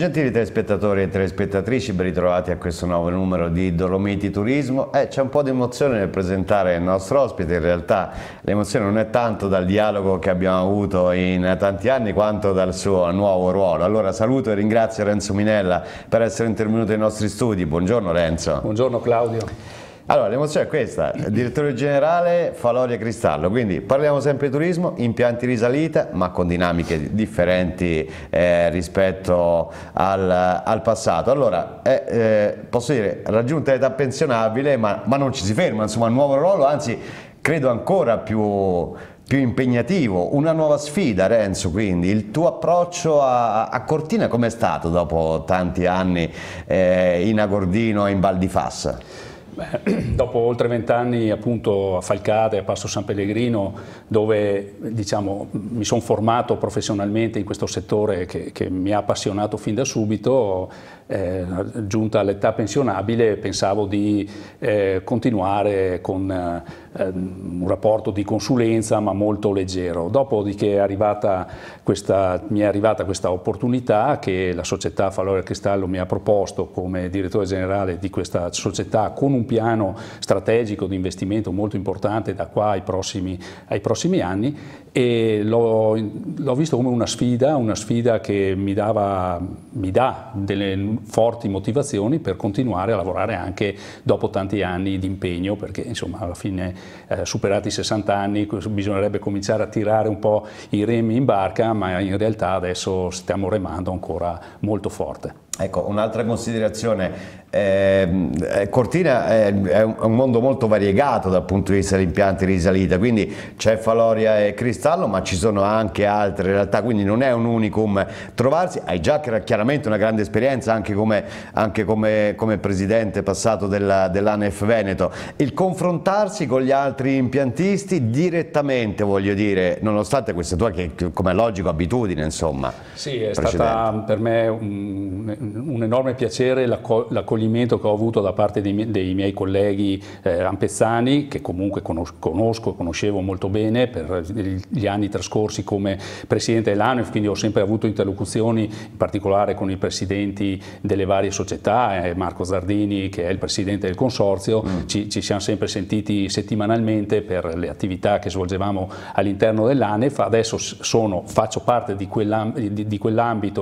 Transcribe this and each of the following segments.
Gentili telespettatori e telespettatrici, ben ritrovati a questo nuovo numero di Dolomiti Turismo. Eh, c'è un po' di emozione nel presentare il nostro ospite, in realtà l'emozione non è tanto dal dialogo che abbiamo avuto in tanti anni quanto dal suo nuovo ruolo. Allora saluto e ringrazio Renzo Minella per essere intervenuto ai nostri studi. Buongiorno Renzo. Buongiorno Claudio. Allora, l'emozione è questa, direttore generale Faloria Cristallo, quindi parliamo sempre di turismo, impianti risalita, ma con dinamiche differenti eh, rispetto al, al, passato. Allora, eh, eh, posso dire, raggiunta l'età pensionabile, ma, ma, non ci si ferma, insomma, un nuovo ruolo, anzi, credo ancora più, più impegnativo, una nuova sfida Renzo quindi, il tuo approccio a, a Cortina com'è stato dopo tanti anni eh, in Agordino e in Val di Fassa? Beh, dopo oltre vent'anni appunto a Falcade, a Passo San Pellegrino, dove diciamo, mi sono formato professionalmente in questo settore che, che, mi ha appassionato fin da subito, eh, giunta all'età pensionabile pensavo di eh, continuare con eh, Ehm, un rapporto di consulenza ma molto leggero. Dopodiché è arrivata questa, mi è arrivata questa opportunità che la società Falloria Cristallo mi ha proposto come direttore generale di questa società con un piano strategico di investimento molto importante da qua ai prossimi, ai prossimi anni e l'ho, visto come una sfida, una sfida che mi, dava, mi dà delle forti motivazioni per continuare a lavorare anche dopo tanti anni di impegno, perché insomma alla fine eh, superati i 60 anni bisognerebbe cominciare a tirare un po' i remi in barca, ma in realtà adesso stiamo remando ancora molto forte. Ecco, un'altra considerazione, ehm, eh, Cortina è un mondo molto variegato dal punto di vista degli impianti di risalita, quindi c'è Faloria e Cristallo, ma ci sono anche altre realtà, quindi non è un unicum trovarsi. Hai già chiaramente una grande esperienza anche come, anche come, come presidente passato della, dell'ANEF Veneto. Il confrontarsi con gli altri impiantisti direttamente, voglio dire, nonostante questa tua, che, come è logico, abitudine, insomma. Sì, è precedente. stata per me un, un enorme piacere l'accoglimento che ho avuto da parte dei, miei, dei miei colleghi eh, ampezzani, che comunque conosco e conoscevo molto bene per gli anni trascorsi come presidente dell'ANEF, quindi ho sempre avuto interlocuzioni in particolare con i presidenti delle varie società, eh, Marco Zardini che è il presidente del consorzio, mm. ci, ci, siamo sempre sentiti settimanalmente per le attività che svolgevamo all'interno dell'ANEF, adesso sono, faccio parte di, quell'ambito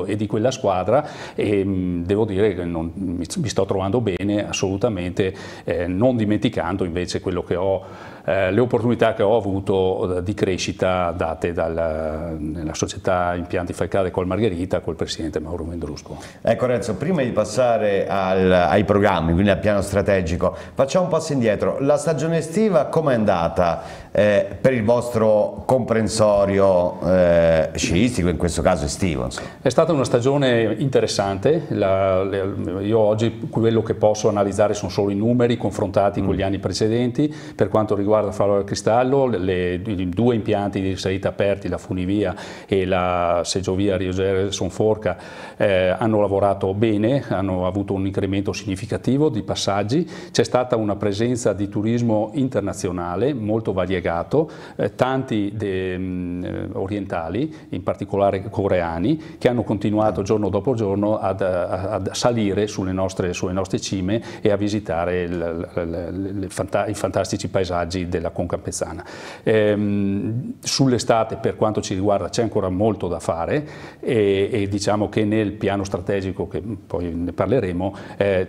quell e di quella squadra e Mm, devo dire che non, mi, mi, sto trovando bene assolutamente, eh, non dimenticando invece quello che ho eh, le opportunità che ho avuto eh, di crescita date dalla società Impianti Falcade col Margherita, col presidente Mauro Mendrusco. Ecco Renzo, prima di passare al, ai programmi, quindi al piano strategico, facciamo un passo indietro. La stagione estiva com'è andata eh, per il vostro comprensorio eh, sciistico, in questo caso estivo? Insomma? È stata una stagione interessante, la, le, io oggi quello che posso analizzare sono solo i numeri confrontati mm. con gli mm. anni precedenti per quanto riguarda riguarda Farola Cristallo, le, i due impianti di risalita aperti, la funivia e la seggiovia Riogere Sonforca, eh, hanno lavorato bene, hanno avuto un incremento significativo di passaggi, c'è stata una presenza di turismo internazionale molto variegato, eh, tanti de, mh, mm, orientali, in particolare coreani, che hanno continuato giorno dopo giorno ad, ad salire sulle nostre, sulle nostre, cime e a visitare il, il, il, i fantastici paesaggi vantaggi della Conca Pezzana. Ehm, sull'estate per quanto ci riguarda c'è ancora molto da fare e, e, diciamo che nel piano strategico, che poi ne parleremo, eh,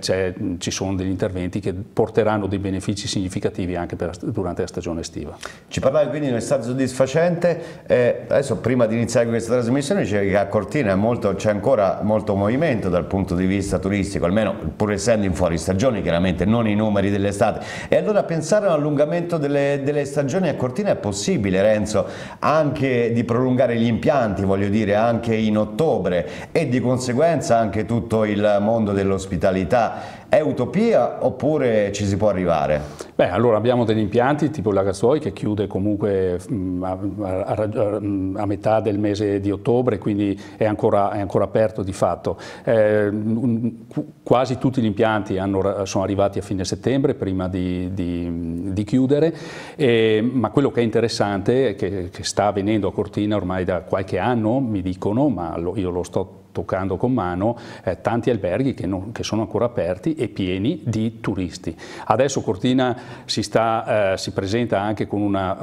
ci sono degli interventi che porteranno dei benefici significativi anche per, durante la stagione estiva. Ci parlavi quindi di un'estate soddisfacente, eh, adesso prima di iniziare questa trasmissione dicevi che a Cortina c'è ancora molto movimento dal punto di vista turistico, almeno pur essendo in fuori stagione chiaramente, non i numeri dell'estate, e allora pensare all'allungamento delle, delle, stagioni a Cortina è possibile, Renzo, anche di prolungare gli impianti, voglio dire, anche in ottobre e di conseguenza anche tutto il mondo dell'ospitalità è utopia oppure ci si può arrivare? Beh, allora abbiamo degli impianti tipo la Gassoi che chiude comunque mm, a, a, mm, a, metà del mese di ottobre, quindi è ancora, è ancora aperto di fatto. Eh, quasi tutti gli impianti hanno, sono arrivati a fine settembre prima di, di, di chiudere, eh, ma quello che è interessante, che, che sta avvenendo a Cortina ormai da qualche anno, mi dicono, ma lo, io lo sto toccando con mano eh, tanti alberghi che, non, che, sono ancora aperti e pieni di turisti. Adesso Cortina si, sta, eh, si presenta anche con una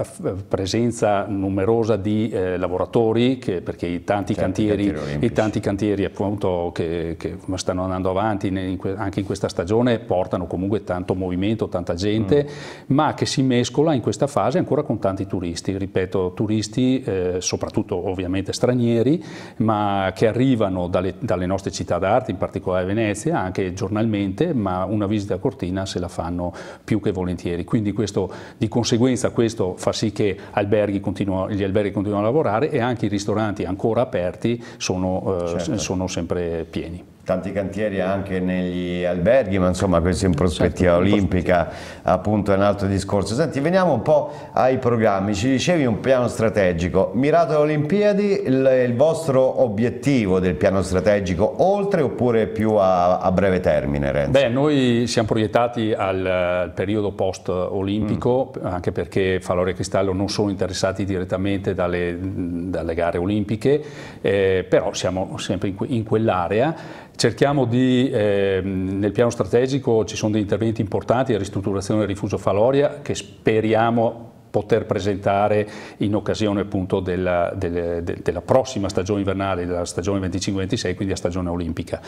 presenza numerosa di eh, lavoratori che, perché i tanti, certo, cantieri, cantieri i tanti cantieri, appunto, che, che, stanno andando avanti in, in, anche in questa stagione portano comunque tanto movimento, tanta gente, mm. ma che si mescola in questa fase ancora con tanti turisti, ripeto, turisti eh, soprattutto ovviamente stranieri, ma che arrivano vanno dalle, dalle nostre città d'arte, in particolare Venezia, anche giornalmente, ma una visita a Cortina se la fanno più che volentieri. Quindi questo, di conseguenza questo fa sì che alberghi continuo, gli alberghi continuino a lavorare e anche i ristoranti ancora aperti sono, eh, certo. eh, sono sempre pieni tanti cantieri anche negli alberghi, ma insomma questo in prospettiva certo, olimpica prospettiva. appunto è un altro discorso. Senti, veniamo un po' ai programmi, ci dicevi un piano strategico, mirato alle Olimpiadi, il, il vostro obiettivo del piano strategico oltre oppure più a, a breve termine Renzo? Beh, noi siamo proiettati al, al periodo post olimpico, mm. anche perché Falore e Cristallo non sono interessati direttamente dalle, dalle gare olimpiche, eh, però siamo sempre in, in quell'area Cerchiamo di, eh, nel piano strategico ci sono degli interventi importanti, la ristrutturazione del rifugio Faloria che speriamo poter presentare in occasione appunto della, della, della prossima stagione invernale, della stagione 25-26, quindi la stagione olimpica.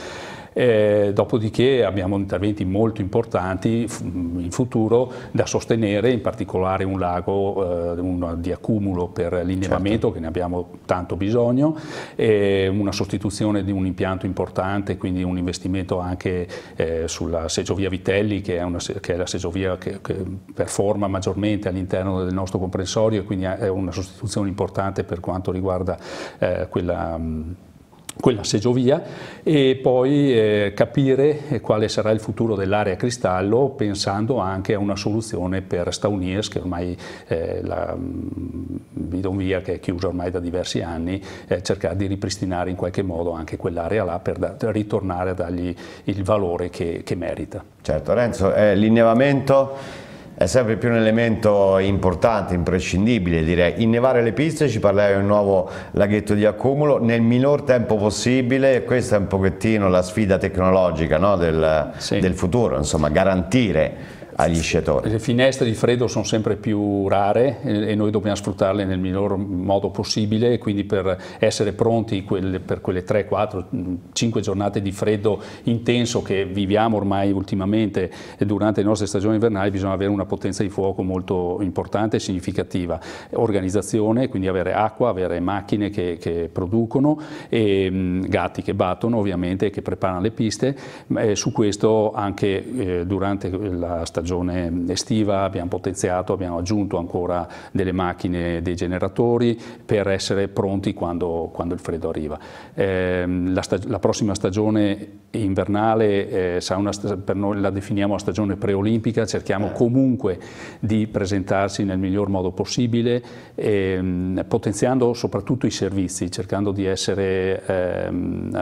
Eh, dopodiché abbiamo interventi molto importanti in futuro da sostenere, in particolare un lago eh, un, di accumulo per l'innevamento certo. che ne abbiamo tanto bisogno, eh, una sostituzione di un impianto importante, quindi un investimento anche eh, sulla seggiovia Vitelli che è, una, che è la seggiovia che, che, performa maggiormente all'interno del nostro comprensorio e quindi è una sostituzione importante per quanto riguarda eh, quella... Mh, quella seggiovia e poi eh, capire eh, quale sarà il futuro dell'area cristallo pensando anche a una soluzione per Stauniers che ormai eh, la mm, bidonvia che è chiusa ormai da diversi anni eh, cercare di ripristinare in qualche modo anche quell'area là per da, ritornare a dargli il valore che, che merita. Certo Renzo, eh, l'innevamento è sempre più un elemento importante, imprescindibile direi. Innevare le piste, ci parlerai di un nuovo laghetto di accumulo nel minor tempo possibile, questa è un pochettino la sfida tecnologica no? del, sì. del, futuro, insomma garantire agli sciatori. Le finestre di freddo sono sempre più rare e noi dobbiamo sfruttarle nel miglior modo possibile, quindi per essere pronti per quelle 3, 4, 5 giornate di freddo intenso che viviamo ormai ultimamente durante le nostre stagioni invernali bisogna avere una potenza di fuoco molto importante e significativa. Organizzazione, quindi avere acqua, avere macchine che, che producono e mm, gatti che battono ovviamente e che preparano le piste. su questo anche eh, durante la stagione stagione estiva, abbiamo potenziato, abbiamo aggiunto ancora delle macchine, dei generatori per essere pronti quando, quando il freddo arriva. Eh, la, la, prossima stagione invernale eh, sarà una, per noi la definiamo la stagione preolimpica, cerchiamo eh. comunque di presentarsi nel miglior modo possibile, ehm, potenziando soprattutto i servizi, cercando di essere ehm,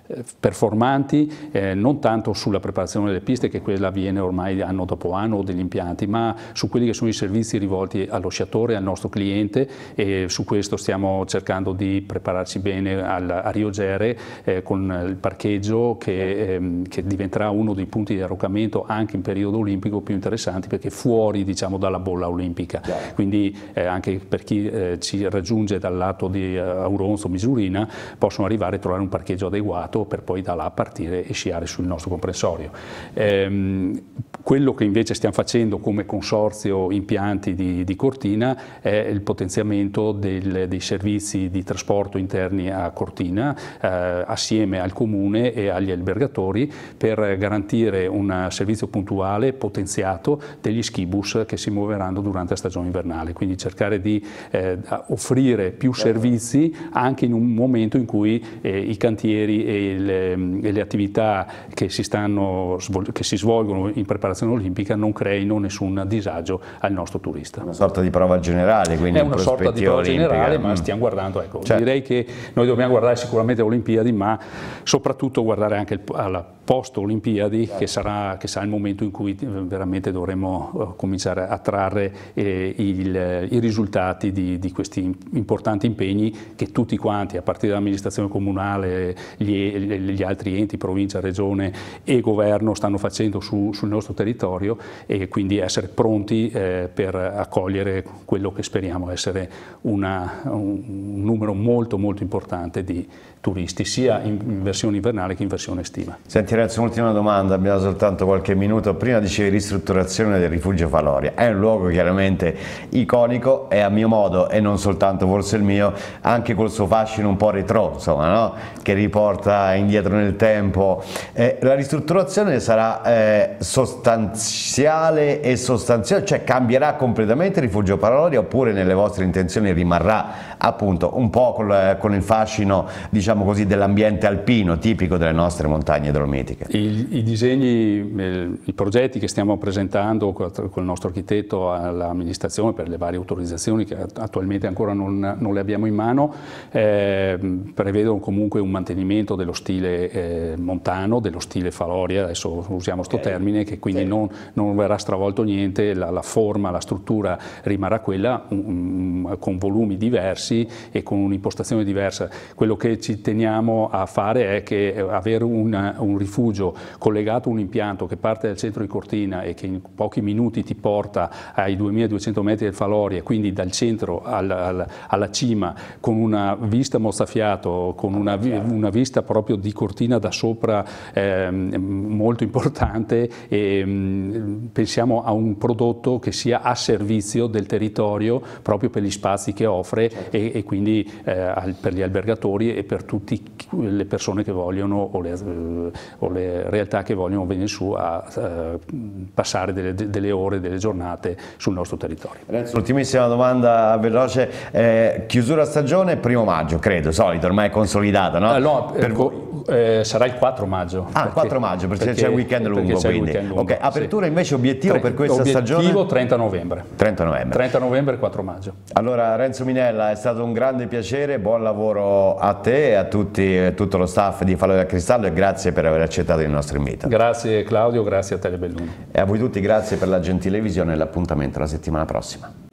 eh, performanti eh, non tanto sulla preparazione delle piste che quella avviene ormai anno dopo dopo anno o degli impianti, ma su quelli che sono i servizi rivolti allo sciatore, al nostro cliente e su questo stiamo cercando di prepararci bene al, a Rio Gere eh, con il parcheggio che, ehm, che, diventerà uno dei punti di arroccamento anche in periodo olimpico più interessanti perché fuori diciamo, dalla bolla olimpica. Yeah. Quindi eh, anche per chi eh, ci raggiunge dal lato di eh, Auronzo, Misurina, possono arrivare e trovare un parcheggio adeguato per poi da là partire e sciare sul nostro comprensorio. Ehm, quello che invece stiamo facendo come consorzio impianti di, di Cortina è il potenziamento del, dei servizi di trasporto interni a Cortina eh, assieme al Comune e agli albergatori per garantire un servizio puntuale potenziato degli skibus che si muoveranno durante la stagione invernale, quindi cercare di eh, offrire più certo. servizi anche in un momento in cui eh, i cantieri e le, e le, attività che si, stanno, che si svolgono in preparazione olimpica olimpica non creino nessun disagio al nostro turista. Una sorta di prova generale, quindi È una sorta di prova olimpica. generale, ma mm. stiamo guardando, ecco, certo. direi che noi dobbiamo guardare sicuramente le Olimpiadi, ma soprattutto guardare anche il, alla post Olimpiadi, certo. che, sarà, che, sarà, il momento in cui eh, veramente dovremo eh, cominciare a trarre eh, il, i risultati di, di, questi importanti impegni che tutti quanti, a partire dall'amministrazione comunale, gli, gli altri enti, provincia, regione e governo stanno facendo su, sul nostro territorio territorio e quindi essere pronti eh, per accogliere quello che speriamo essere una, un numero molto molto importante di, turisti, sia in versione invernale che in versione estiva. Senti Renzo, un'ultima domanda, abbiamo soltanto qualche minuto. Prima dicevi ristrutturazione del rifugio Faloria, è un luogo chiaramente iconico e a mio modo, e non soltanto forse il mio, anche col suo fascino un po' retro, insomma, no? che riporta indietro nel tempo. Eh, la ristrutturazione sarà eh, sostanziale e sostanziosa, cioè cambierà completamente il rifugio Faloria oppure nelle vostre intenzioni rimarrà appunto un po' col, con il fascino diciamo diciamo così, dell'ambiente alpino tipico delle nostre montagne dolomitiche. I, I, disegni, eh, i progetti che stiamo presentando con il nostro architetto all'amministrazione per le varie autorizzazioni che attualmente ancora non, non le abbiamo in mano, eh, prevedono comunque un mantenimento dello stile eh, montano, dello stile faloria, adesso usiamo questo okay. termine, che quindi sì. non, non, verrà stravolto niente, la, la, forma, la struttura rimarrà quella um, con volumi diversi e con un'impostazione diversa. Quello che ci teniamo a fare è che eh, avere un, un rifugio collegato a un impianto che parte dal centro di Cortina e che in pochi minuti ti porta ai 2200 metri del Faloria, quindi dal centro al, al, alla cima, con una vista mozzafiato, con una, una vista proprio di Cortina da sopra eh, molto importante e mm, pensiamo a un prodotto che sia a servizio del territorio proprio per gli spazi che offre certo. e, e, quindi eh, al, per gli albergatori e per tutte le persone che vogliono o le, eh, o le, realtà che vogliono venire su a, a eh, passare delle, delle, ore, delle giornate sul nostro territorio. Renzo, ultimissima domanda veloce, eh, chiusura stagione primo maggio credo, solito, ormai è consolidata, no? Eh, no per ecco, voi eh, sarà il 4 maggio. Ah, perché, 4 maggio, perché, perché c'è il weekend lungo. Quindi. Weekend lungo, okay. Apertura sì. invece obiettivo Tre, per questa obiettivo stagione? Obiettivo 30 novembre. 30 novembre. 30 novembre e 4 maggio. Allora Renzo Minella, è stato un grande piacere, buon lavoro a te e a tutti, tutto lo staff di Fallo del Cristallo e grazie per aver accettato il nostro invito. Grazie Claudio, grazie a te Belluni. E a voi tutti grazie per la gentile visione e l'appuntamento la settimana prossima.